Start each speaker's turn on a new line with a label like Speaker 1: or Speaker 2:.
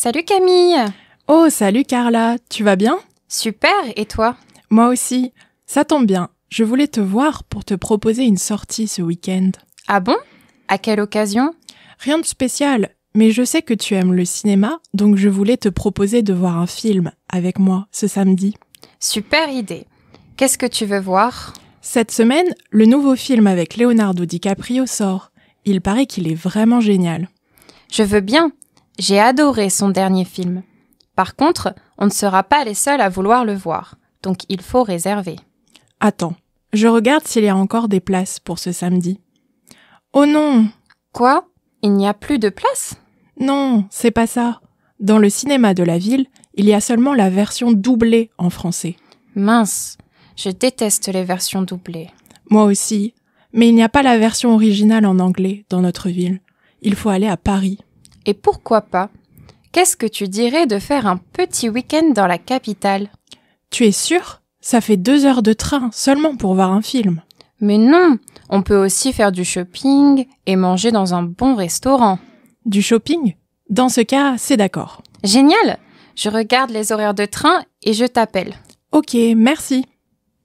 Speaker 1: Salut Camille Oh, salut Carla, tu vas bien Super, et toi Moi aussi, ça tombe bien. Je voulais te voir pour te proposer une sortie ce week-end. Ah bon À quelle occasion Rien de spécial, mais je sais que tu aimes le cinéma, donc je voulais te proposer de voir un film avec moi ce samedi. Super idée. Qu'est-ce que tu veux voir Cette semaine, le nouveau film avec Leonardo DiCaprio sort. Il paraît qu'il est vraiment génial. Je veux bien, j'ai adoré son dernier film. Par contre, on ne sera pas les seuls à vouloir le voir, donc il faut réserver. Attends, je regarde s'il y a encore des places pour ce samedi. Oh non Quoi Il n'y a plus de places Non, c'est pas ça. Dans le cinéma de la ville, il y a seulement la version doublée en français. Mince, je déteste les versions doublées. Moi aussi, mais il n'y a pas la version originale en anglais dans notre ville. Il faut aller à Paris. Et pourquoi pas Qu'est-ce que tu dirais de faire un petit week-end dans la capitale Tu es sûr Ça fait deux heures de train seulement pour voir un film. Mais non, on peut aussi faire du shopping et manger dans un bon restaurant. Du shopping Dans ce cas, c'est d'accord. Génial Je regarde les horaires de train et je t'appelle. Ok, merci.